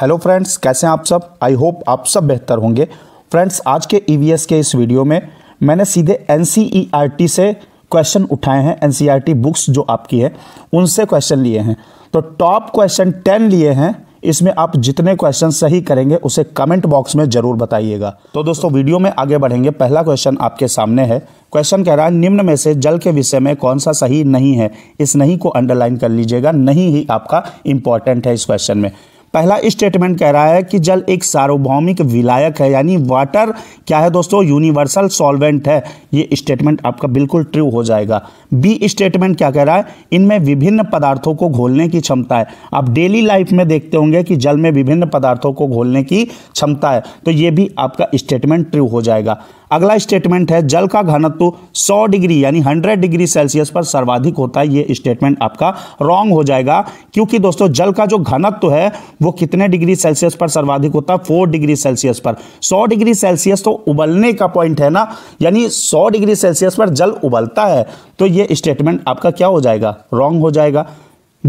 hello friends कैसे हैं आप सब आई होप आप सब बेहतर होंगे फ्रेंड्स आज के ई e के इस वीडियो में मैंने सीधे एन e से क्वेश्चन उठाए हैं एन बुक्स e जो आपकी है उनसे क्वेश्चन लिए हैं तो टॉप क्वेश्चन टेन लिए हैं इसमें आप जितने क्वेश्चन सही करेंगे उसे कमेंट बॉक्स में जरूर बताइएगा तो दोस्तों वीडियो में आगे बढ़ेंगे पहला क्वेश्चन आपके सामने है क्वेश्चन कह रहा है निम्न में से जल के विषय में कौन सा सही नहीं है इस नहीं को अंडरलाइन कर लीजिएगा नहीं ही आपका इंपॉर्टेंट है इस क्वेश्चन में पहला स्टेटमेंट कह रहा है कि जल एक सार्वभौमिक विलायक है यानी वाटर क्या है दोस्तों यूनिवर्सल सॉल्वेंट है ये स्टेटमेंट आपका बिल्कुल ट्रू हो जाएगा बी स्टेटमेंट क्या कह रहा है इनमें विभिन्न पदार्थों को घोलने की क्षमता है आप डेली लाइफ में देखते होंगे कि जल में विभिन्न पदार्थों को घोलने की क्षमता है तो ये भी आपका स्टेटमेंट ट्रू हो जाएगा अगला स्टेटमेंट है जल का घनत्व 100 डिग्री यानी 100 डिग्री सेल्सियस पर सर्वाधिक होता है ये स्टेटमेंट आपका रॉन्ग हो जाएगा क्योंकि दोस्तों जल का जो घनत्व है वो कितने डिग्री सेल्सियस पर सर्वाधिक होता है फोर डिग्री सेल्सियस पर सौ डिग्री सेल्सियस तो उबलने का पॉइंट है ना यानी सौ डिग्री सेल्सियस पर जल उबलता है तो ये स्टेटमेंट आपका क्या हो जाएगा रॉन्ग हो जाएगा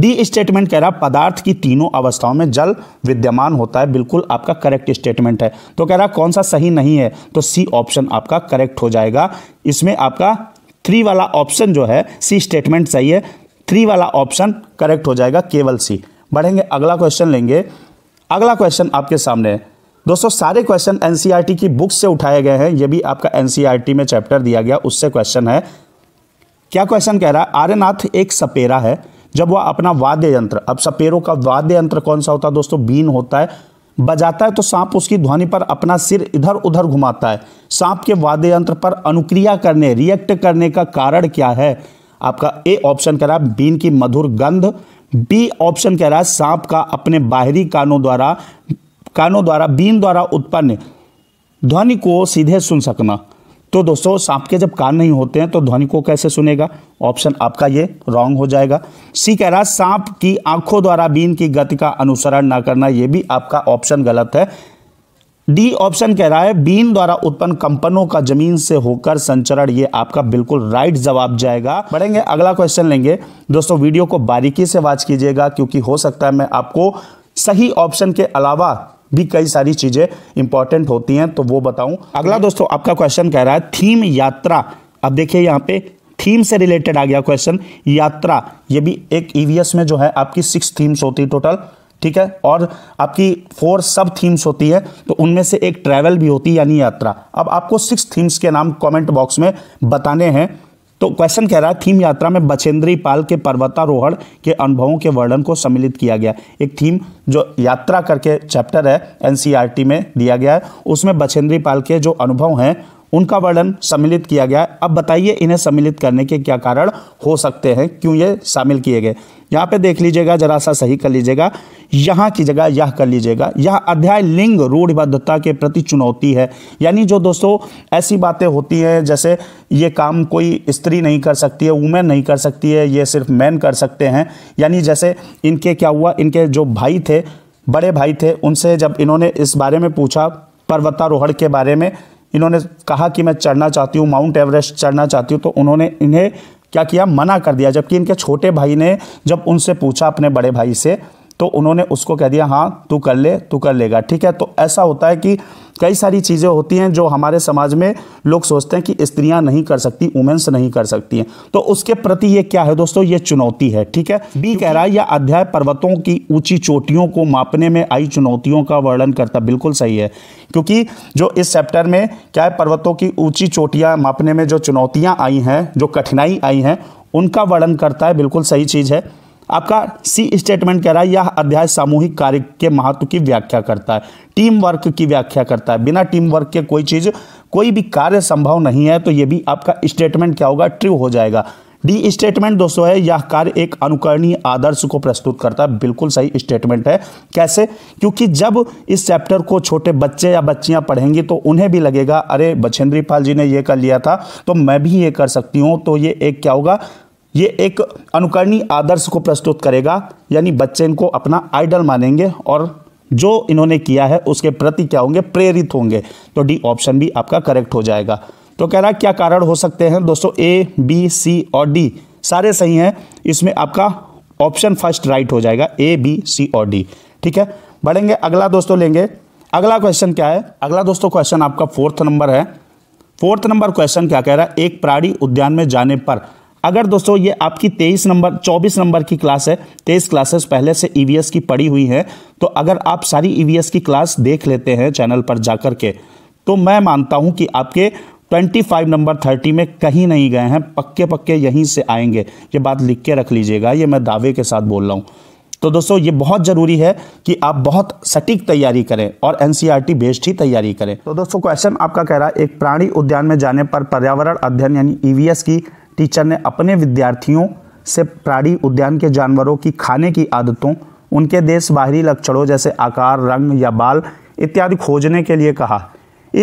डी स्टेटमेंट कह रहा है पदार्थ की तीनों अवस्थाओं में जल विद्यमान होता है बिल्कुल आपका करेक्ट स्टेटमेंट है तो कह रहा कौन सा सही नहीं है तो सी ऑप्शन आपका करेक्ट हो जाएगा इसमें आपका थ्री वाला ऑप्शन जो है सी स्टेटमेंट सही है थ्री वाला ऑप्शन करेक्ट हो जाएगा केवल सी बढ़ेंगे अगला क्वेश्चन लेंगे अगला क्वेश्चन आपके सामने है दोस्तों सारे क्वेश्चन एनसीईआरटी e की बुक से उठाए गए हैं ये भी आपका एनसीईआरटी e में चैप्टर दिया गया उससे क्वेश्चन है क्या क्वेश्चन कह रहा है आर्यनाथ एक सपेरा है जब वह अपना वाद्य यंत्र अब सपेरों का वाद्य यंत्र कौन सा होता है दोस्तों बीन होता है बजाता है तो सांप उसकी ध्वनि पर अपना सिर इधर उधर घुमाता है सांप के वाद्य यंत्र पर अनुक्रिया करने रिएक्ट करने का कारण क्या है आपका ए ऑप्शन कह रहा है बीन की मधुर गंध बी ऑप्शन कह रहा है सांप का अपने बाहरी कानों द्वारा कानों द्वारा बीन द्वारा उत्पन्न ध्वनि को सीधे सुन सकना तो दोस्तों सांप के जब कान नहीं होते हैं तो ध्वनि को कैसे सुनेगा ऑप्शन आपका ये रॉन्ग हो जाएगा सी कह रहा सांप की आंखों द्वारा बीन की गति का अनुसरण ना करना ये भी आपका ऑप्शन गलत है डी ऑप्शन कह रहा है बीन द्वारा उत्पन्न कंपनों का जमीन से होकर संचरण ये आपका बिल्कुल राइट जवाब जाएगा बढ़ेंगे अगला क्वेश्चन लेंगे दोस्तों वीडियो को बारीकी से वॉच कीजिएगा क्योंकि हो सकता है मैं आपको सही ऑप्शन के अलावा भी कई सारी चीज़ें इंपॉर्टेंट होती हैं तो वो बताऊं अगला दोस्तों आपका क्वेश्चन कह रहा है थीम यात्रा अब देखिए यहाँ पे थीम से रिलेटेड आ गया क्वेश्चन यात्रा ये भी एक ईवीएस e में जो है आपकी सिक्स थीम्स होती है टोटल ठीक है और आपकी फोर सब थीम्स होती है तो उनमें से एक ट्रैवल भी होती है यानी यात्रा अब आपको सिक्स थीम्स के नाम कमेंट बॉक्स में बताने हैं तो क्वेश्चन कह रहा है थीम यात्रा में बचेंद्री पाल के पर्वतारोहण के अनुभवों के वर्णन को सम्मिलित किया गया एक थीम जो यात्रा करके चैप्टर है एनसीईआरटी e में दिया गया है उसमें बचेंद्री पाल के जो अनुभव हैं उनका वर्णन सम्मिलित किया गया है अब बताइए इन्हें सम्मिलित करने के क्या कारण हो सकते हैं क्यों ये शामिल किए गए यहाँ पे देख लीजिएगा जरा सा सही कर लीजिएगा यहाँ की जगह यह कर लीजिएगा यह अध्याय लिंग रूढ़िबद्धता के प्रति चुनौती है यानी जो दोस्तों ऐसी बातें होती हैं जैसे ये काम कोई स्त्री नहीं कर सकती है वुमेन नहीं कर सकती है ये सिर्फ मैन कर सकते हैं यानी जैसे इनके क्या हुआ इनके जो भाई थे बड़े भाई थे उनसे जब इन्होंने इस बारे में पूछा पर्वतारोहण के बारे में इन्होंने कहा कि मैं चढ़ना चाहती हूँ माउंट एवरेस्ट चढ़ना चाहती हूँ तो उन्होंने इन्हें क्या किया मना कर दिया जबकि इनके छोटे भाई ने जब उनसे पूछा अपने बड़े भाई से तो उन्होंने उसको कह दिया हाँ तू कर ले तू कर लेगा ठीक है तो ऐसा होता है कि कई सारी चीज़ें होती हैं जो हमारे समाज में लोग सोचते हैं कि स्त्रियां नहीं कर सकती वुमेन्स नहीं कर सकती हैं तो उसके प्रति ये क्या है दोस्तों ये चुनौती है ठीक है बी कह रहा है यह अध्याय पर्वतों की ऊंची चोटियों को मापने में आई चुनौतियों का वर्णन करता बिल्कुल सही है क्योंकि जो इस चैप्टर में क्या है पर्वतों की ऊंची चोटियां मापने में जो चुनौतियां आई हैं जो कठिनाई आई हैं उनका वर्णन करता है बिल्कुल सही चीज़ है आपका सी स्टेटमेंट कह रहा है यह अध्याय सामूहिक कार्य के महत्व की व्याख्या करता है टीम वर्क की व्याख्या करता है बिना टीम वर्क के कोई चीज़ कोई भी कार्य संभव नहीं है तो यह भी आपका स्टेटमेंट क्या होगा ट्रू हो जाएगा डी स्टेटमेंट दोस्तों है यह कार्य एक अनुकरणीय आदर्श को प्रस्तुत करता है बिल्कुल सही स्टेटमेंट है कैसे क्योंकि जब इस चैप्टर को छोटे बच्चे या बच्चियां पढ़ेंगी तो उन्हें भी लगेगा अरे बछेंद्री पाल जी ने यह कर लिया था तो मैं भी ये कर सकती हूँ तो ये एक क्या होगा ये एक अनुकरणीय आदर्श को प्रस्तुत करेगा यानी बच्चे इनको अपना आइडल मानेंगे और जो इन्होंने किया है उसके प्रति क्या होंगे प्रेरित होंगे तो डी ऑप्शन भी आपका करेक्ट हो जाएगा तो कह रहा है क्या कारण हो सकते हैं दोस्तों ए बी सी और डी सारे सही हैं इसमें आपका ऑप्शन फर्स्ट राइट हो जाएगा ए बी सी और डी ठीक है बढ़ेंगे अगला दोस्तों लेंगे अगला क्वेश्चन क्या है अगला दोस्तों क्वेश्चन आपका फोर्थ नंबर है फोर्थ नंबर क्वेश्चन क्या कह रहा है एक प्राणी उद्यान में जाने पर अगर दोस्तों ये आपकी तेईस नंबर चौबीस नंबर की क्लास है तेईस क्लासेस पहले से ईवीएस e की पड़ी हुई हैं तो अगर आप सारी ईवीएस e की क्लास देख लेते हैं चैनल पर जाकर के तो मैं मानता हूं कि आपके 25 नंबर 30 में कहीं नहीं गए हैं पक्के पक्के यहीं से आएंगे ये बात लिख के रख लीजिएगा ये मैं दावे के साथ बोल रहा हूँ तो दोस्तों ये बहुत ज़रूरी है कि आप बहुत सटीक तैयारी करें और एन e बेस्ड ही तैयारी करें तो दोस्तों क्वेश्चन आपका कह रहा है एक प्राणी उद्यान में जाने पर पर्यावरण अध्ययन यानी ईवीएस की टीचर ने अपने विद्यार्थियों से प्राणी उद्यान के जानवरों की खाने की आदतों उनके देश बाहरी लक्षणों जैसे आकार रंग या बाल इत्यादि खोजने के लिए कहा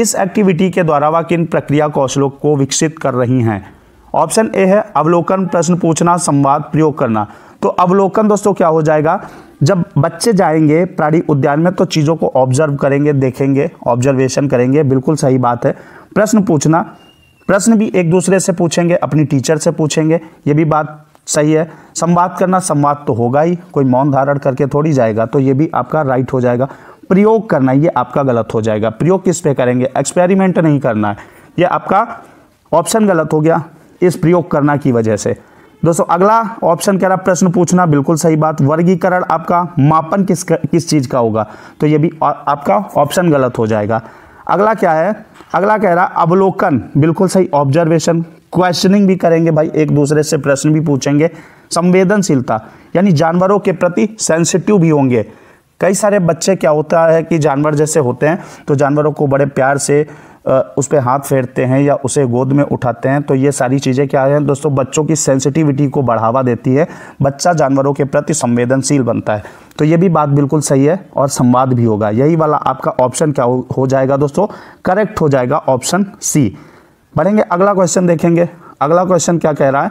इस एक्टिविटी के द्वारा वह किन प्रक्रिया कौशलों को विकसित कर रही हैं ऑप्शन ए है अवलोकन प्रश्न पूछना संवाद प्रयोग करना तो अवलोकन दोस्तों क्या हो जाएगा जब बच्चे जाएंगे प्राणी उद्यान में तो चीज़ों को ऑब्जर्व करेंगे देखेंगे ऑब्जर्वेशन करेंगे बिल्कुल सही बात है प्रश्न पूछना प्रश्न भी एक दूसरे से पूछेंगे अपनी टीचर से पूछेंगे ये भी बात सही है संवाद करना संवाद तो होगा ही कोई मौन धारण करके थोड़ी जाएगा तो ये भी आपका राइट हो जाएगा प्रयोग करना ये आपका गलत हो जाएगा प्रयोग किस पे करेंगे एक्सपेरिमेंट नहीं करना है ये आपका ऑप्शन गलत हो गया इस प्रयोग करना की वजह से दोस्तों अगला ऑप्शन कह रहा प्रश्न पूछना बिल्कुल सही बात वर्गीकरण आपका मापन किस किस चीज़ का होगा तो ये भी आ, आपका ऑप्शन गलत हो जाएगा अगला क्या है अगला कह रहा अवलोकन बिल्कुल सही ऑब्जर्वेशन क्वेश्चनिंग भी करेंगे भाई एक दूसरे से प्रश्न भी पूछेंगे संवेदनशीलता यानी जानवरों के प्रति सेंसिटिव भी होंगे कई सारे बच्चे क्या होता है कि जानवर जैसे होते हैं तो जानवरों को बड़े प्यार से उस पर हाथ फेरते हैं या उसे गोद में उठाते हैं तो ये सारी चीज़ें क्या हैं दोस्तों बच्चों की सेंसिटिविटी को बढ़ावा देती है बच्चा जानवरों के प्रति संवेदनशील बनता है तो ये भी बात बिल्कुल सही है और संवाद भी होगा यही वाला आपका ऑप्शन क्या हो जाएगा दोस्तों करेक्ट हो जाएगा ऑप्शन सी बढ़ेंगे अगला क्वेश्चन देखेंगे अगला क्वेश्चन क्या कह रहा है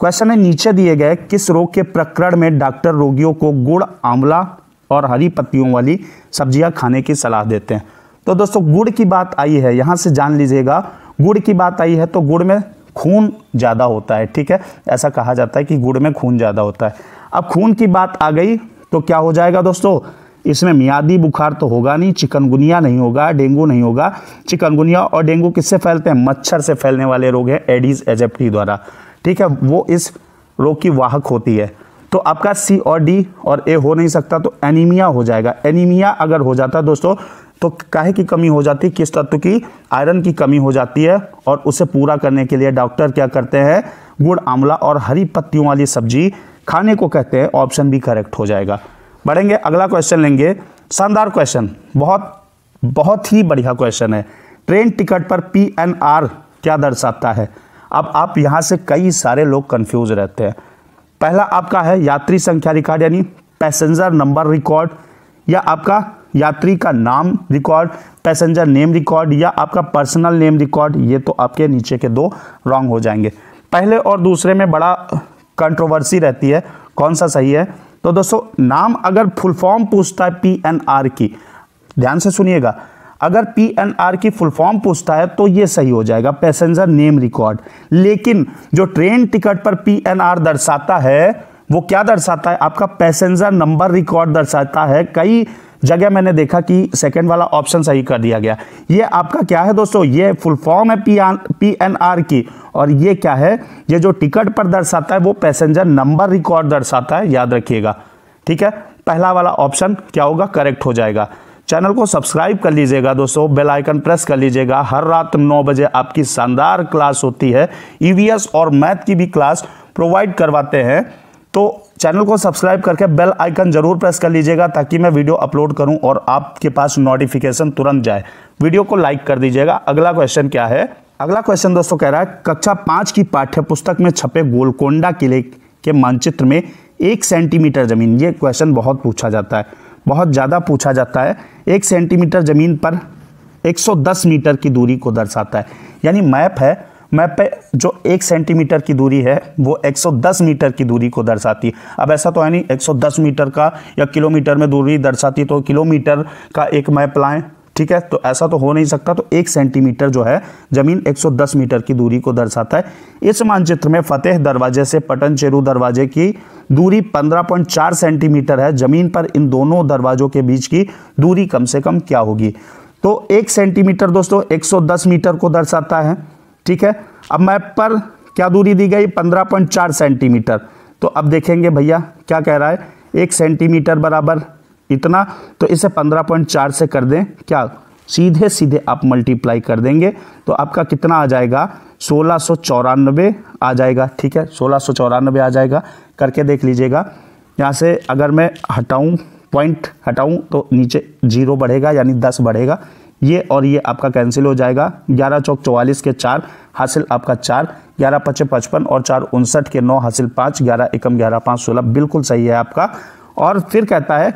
क्वेश्चन है नीचे दिए गए किस रोग के प्रकरण में डॉक्टर रोगियों को गुड़ आंवला और हरी पत्तियों वाली सब्जियां खाने की सलाह देते हैं तो दोस्तों गुड़ की बात आई है यहाँ से जान लीजिएगा गुड़ की बात आई है तो गुड़ में खून ज़्यादा होता है ठीक है ऐसा कहा जाता है कि गुड़ में खून ज़्यादा होता है अब खून की बात आ गई तो क्या हो जाएगा दोस्तों इसमें मियादी बुखार तो होगा नहीं चिकनगुनिया नहीं होगा डेंगू नहीं होगा चिकनगुनिया और डेंगू किससे फैलते हैं मच्छर से फैलने वाले रोग हैं एडीज एजेप्टी द्वारा ठीक है वो इस रोग की वाहक होती है तो आपका सी और डी और ए हो नहीं सकता तो एनीमिया हो जाएगा एनीमिया अगर हो जाता दोस्तों तो काहे की कमी हो जाती है किस तत्व की आयरन की कमी हो जाती है और उसे पूरा करने के लिए डॉक्टर क्या करते हैं गुड़ आंवला और हरी पत्तियों वाली सब्जी खाने को कहते हैं ऑप्शन भी करेक्ट हो जाएगा बढ़ेंगे अगला क्वेश्चन लेंगे शानदार क्वेश्चन बहुत बहुत ही बढ़िया क्वेश्चन है ट्रेन टिकट पर पी एन आर क्या दर्शाता है अब आप यहाँ से कई सारे लोग कंफ्यूज रहते हैं पहला आपका है यात्री संख्या रिकॉर्ड यानी पैसेंजर नंबर रिकॉर्ड या आपका यात्री का नाम रिकॉर्ड पैसेंजर नेम रिकॉर्ड या आपका पर्सनल नेम रिकॉर्ड ये तो आपके नीचे के दो रॉन्ग हो जाएंगे पहले और दूसरे में बड़ा कंट्रोवर्सी रहती है कौन सा सही है तो दोस्तों नाम अगर फुल फॉर्म पूछता है पी एन आर की ध्यान से सुनिएगा अगर पी एन आर की फुल फॉर्म पूछता है तो ये सही हो जाएगा पैसेंजर नेम रिकॉर्ड लेकिन जो ट्रेन टिकट पर पी एन आर दर्शाता है वो क्या दर्शाता है आपका पैसेंजर नंबर रिकॉर्ड दर्शाता है कई जगह मैंने देखा कि सेकंड वाला ऑप्शन सही कर दिया गया ये आपका क्या है दोस्तों ये फुल फॉर्म है पी एन आर की और ये क्या है ये जो टिकट पर दर्शाता है वो पैसेंजर नंबर रिकॉर्ड दर्शाता है याद रखिएगा ठीक है पहला वाला ऑप्शन क्या होगा करेक्ट हो जाएगा चैनल को सब्सक्राइब कर लीजिएगा दोस्तों बेल आइकन प्रेस कर लीजिएगा हर रात नौ बजे आपकी शानदार क्लास होती है ईवीएस e और मैथ की भी क्लास प्रोवाइड करवाते हैं तो चैनल को सब्सक्राइब करके बेल आइकन जरूर प्रेस कर लीजिएगा ताकि मैं वीडियो अपलोड करूं और आपके पास नोटिफिकेशन तुरंत जाए वीडियो को लाइक कर दीजिएगा अगला क्वेश्चन क्या है अगला क्वेश्चन दोस्तों कह रहा है कक्षा पांच की पाठ्य पुस्तक में छपे गोलकोंडा किले के मानचित्र में एक सेंटीमीटर जमीन ये क्वेश्चन बहुत पूछा जाता है बहुत ज़्यादा पूछा जाता है एक सेंटीमीटर ज़मीन पर 110 मीटर की दूरी को दर्शाता है यानी मैप है मैप पे जो एक सेंटीमीटर की दूरी है वो 110 मीटर की दूरी को दर्शाती है अब ऐसा तो है नहीं 110 मीटर का या किलोमीटर में दूरी दर्शाती तो किलोमीटर का एक मैप लाएँ ठीक है तो ऐसा तो हो नहीं सकता तो एक सेंटीमीटर जो है जमीन 110 मीटर की दूरी को दर्शाता है इस मानचित्र में फतेह दरवाजे से पटन चेरू दरवाजे की दूरी 15.4 सेंटीमीटर है जमीन पर इन दोनों दरवाजों के बीच की दूरी कम से कम क्या होगी तो एक सेंटीमीटर दोस्तों 110 मीटर को दर्शाता है ठीक है अब मैप पर क्या दूरी दी गई 15.4 सेंटीमीटर तो अब देखेंगे भैया क्या कह रहा है एक सेंटीमीटर बराबर इतना तो इसे 15.4 से कर दें क्या सीधे सीधे आप मल्टीप्लाई कर देंगे तो आपका कितना आ जाएगा सोलह आ जाएगा ठीक है सोलह आ जाएगा करके देख लीजिएगा यहाँ से अगर मैं हटाऊँ पॉइंट हटाऊँ तो नीचे जीरो बढ़ेगा यानी दस बढ़ेगा ये और ये आपका कैंसिल हो जाएगा ग्यारह चौक चौवालीस के चार हासिल आपका चार ग्यारह पच्चीस पचपन और चार उनसठ के नौ हासिल पाँच ग्यारह एकम ग्यारह पाँच सोलह बिल्कुल सही है आपका और फिर कहता है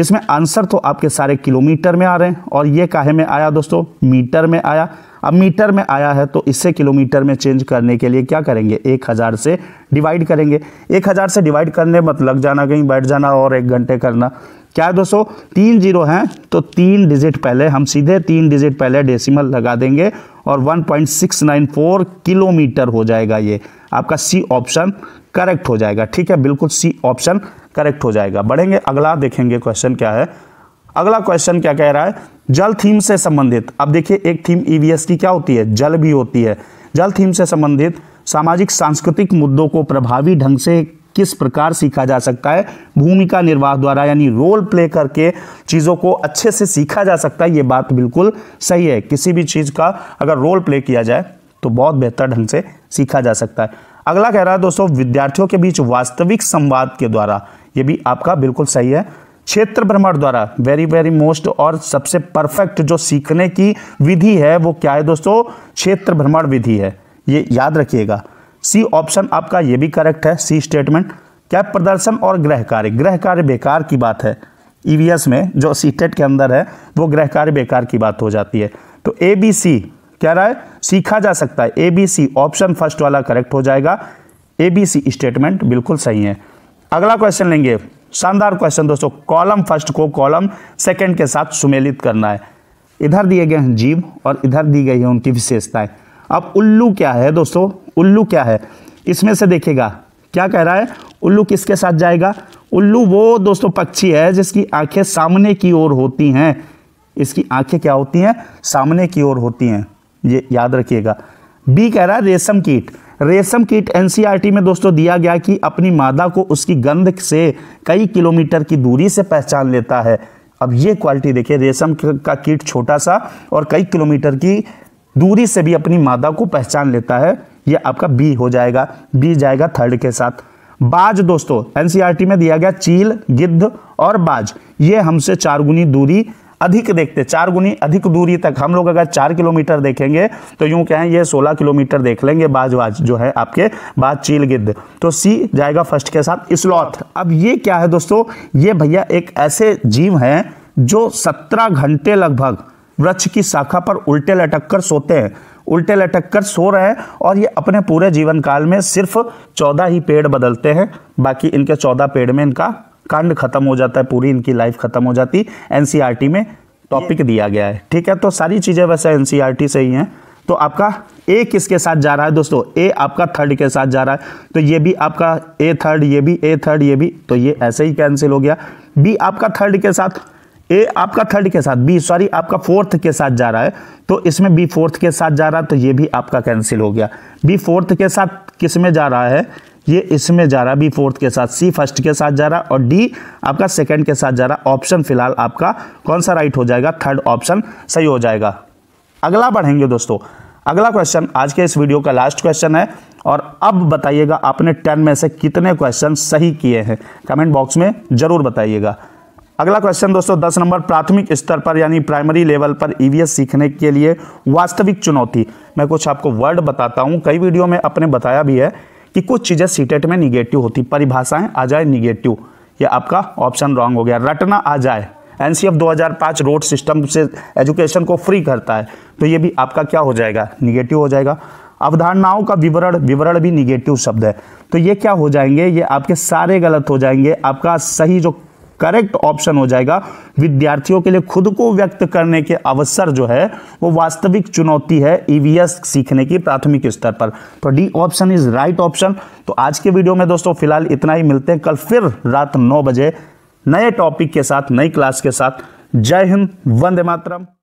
इसमें आंसर तो आपके सारे किलोमीटर में आ रहे हैं और ये काहे में आया दोस्तों मीटर में आया अब मीटर में आया है तो इससे किलोमीटर में चेंज करने के लिए क्या करेंगे एक हज़ार से डिवाइड करेंगे एक हज़ार से डिवाइड करने मत लग जाना कहीं बैठ जाना और एक घंटे करना क्या है दोस्तों तीन जीरो हैं तो तीन डिजिट पहले हम सीधे तीन डिजिट पहले डेसिमल लगा देंगे और 1.694 किलोमीटर हो जाएगा ये आपका सी ऑप्शन करेक्ट हो जाएगा ठीक है बिल्कुल सी ऑप्शन करेक्ट हो जाएगा बढ़ेंगे अगला देखेंगे क्वेश्चन क्या है अगला क्वेश्चन क्या कह रहा है जल थीम से संबंधित अब देखिए एक थीम ईवीएस e की क्या होती है जल भी होती है जल थीम से संबंधित सामाजिक सांस्कृतिक मुद्दों को प्रभावी ढंग से किस प्रकार सीखा जा सकता है भूमिका निर्वाह द्वारा यानी रोल प्ले करके चीज़ों को अच्छे से सीखा जा सकता है ये बात बिल्कुल सही है किसी भी चीज़ का अगर रोल प्ले किया जाए तो बहुत बेहतर ढंग से सीखा जा सकता है अगला कह रहा है दोस्तों विद्यार्थियों के बीच वास्तविक संवाद के द्वारा ये भी आपका बिल्कुल सही है क्षेत्र भ्रमण द्वारा वेरी वेरी मोस्ट और सबसे परफेक्ट जो सीखने की विधि है वो क्या है दोस्तों क्षेत्र भ्रमण विधि है ये याद रखिएगा सी ऑप्शन आपका ये भी करेक्ट है सी स्टेटमेंट क्या प्रदर्शन और ग्रह कार्य ग्रह कार्य बेकार की बात है ईवीएस e में जो सीटेट के अंदर है वो ग्रह कार्य बेकार की बात हो जाती है तो ए बी सी क्या रहा है सीखा जा सकता है A B C option first वाला करेक्ट हो जाएगा ए बी सी स्टेटमेंट बिल्कुल सही है अगला क्वेश्चन लेंगे शानदार क्वेश्चन दोस्तों कॉलम फर्स्ट को कॉलम सेकंड के साथ सुमेलित करना है इधर दिए गए हैं जीव और इधर दी गई है उनकी विशेषताएं अब उल्लू क्या है दोस्तों उल्लू क्या है इसमें से देखेगा क्या कह रहा है उल्लू किसके साथ जाएगा उल्लू वो दोस्तों पक्षी है जिसकी आंखें सामने की ओर होती हैं इसकी आंखें क्या होती हैं सामने की ओर होती हैं ये याद रखिएगा बी कह रहा है रेशम कीट रेशम कीट एनसीईआरटी e में दोस्तों दिया गया कि अपनी मादा को उसकी गंध से कई किलोमीटर की दूरी से पहचान लेता है अब ये क्वालिटी देखिए रेशम का कीट छोटा सा और कई किलोमीटर की दूरी से भी अपनी मादा को पहचान लेता है ये आपका बी हो जाएगा बी जाएगा थर्ड के साथ बाज दोस्तों एनसीआरटी e में दिया गया चील गिद्ध और बाज ये हमसे चार गुनी दूरी अधिक देखते चार गुनी अधिक दूरी तक हम लोग अगर चार किलोमीटर देखेंगे तो यूं क्या है ये सोलह किलोमीटर देख लेंगे बाजवाज जो है आपके बाद चील गिद्ध तो सी जाएगा फर्स्ट के साथ स्लॉथ अब ये क्या है दोस्तों ये भैया एक ऐसे जीव हैं जो सत्रह घंटे लगभग वृक्ष की शाखा पर उल्टे लटक कर सोते हैं उल्टे लटक कर सो रहे हैं और ये अपने पूरे जीवन काल में सिर्फ चौदह ही पेड़ बदलते हैं बाकी इनके चौदह पेड़ में इनका कांड खत्म हो जाता है पूरी इनकी लाइफ खत्म हो जाती एनसीईआरटी e में टॉपिक दिया गया है ठीक है तो सारी चीज़ें वैसे टी e से ही हैं तो आपका ए किसके साथ जा रहा है दोस्तों ए आपका थर्ड के साथ जा रहा है तो ये भी आपका ए थर्ड ये भी ए थर्ड ये भी तो ये ऐसे ही कैंसिल हो गया बी आपका थर्ड के साथ ए आपका थर्ड के साथ बी सॉरी आपका फोर्थ के साथ जा रहा है तो इसमें बी फोर्थ के साथ जा रहा है तो ये भी आपका कैंसिल हो गया बी फोर्थ के साथ किस में जा रहा है ये इसमें जा रहा बी फोर्थ के साथ सी फर्स्ट के साथ जा रहा और डी आपका सेकेंड के साथ जा रहा ऑप्शन फिलहाल आपका कौन सा राइट हो जाएगा थर्ड ऑप्शन सही हो जाएगा अगला बढ़ेंगे दोस्तों अगला क्वेश्चन आज के इस वीडियो का लास्ट क्वेश्चन है और अब बताइएगा आपने टेन में से कितने क्वेश्चन सही किए हैं कमेंट बॉक्स में जरूर बताइएगा अगला क्वेश्चन दोस्तों दस नंबर प्राथमिक स्तर पर यानी प्राइमरी लेवल पर ईवीएस e सीखने के लिए वास्तविक चुनौती मैं कुछ आपको वर्ड बताता हूँ कई वीडियो में अपने बताया भी है कि कुछ चीज़ें सीटेट में निगेटिव होती परिभाषाएं आ जाए निगेटिव यह आपका ऑप्शन रॉन्ग हो गया रटना आ जाए एन सी दो हज़ार रोड सिस्टम से एजुकेशन को फ्री करता है तो ये भी आपका क्या हो जाएगा निगेटिव हो जाएगा अवधारणाओं का विवरण विवरण भी निगेटिव शब्द है तो ये क्या हो जाएंगे ये आपके सारे गलत हो जाएंगे आपका सही जो करेक्ट ऑप्शन हो जाएगा विद्यार्थियों के लिए खुद को व्यक्त करने के अवसर जो है वो वास्तविक चुनौती है ईवीएस e सीखने की प्राथमिक स्तर पर तो D option is right option तो आज के वीडियो में दोस्तों फिलहाल इतना ही मिलते हैं कल फिर रात नौ बजे नए टॉपिक के साथ नई क्लास के साथ जय हिंद वंदे मातरम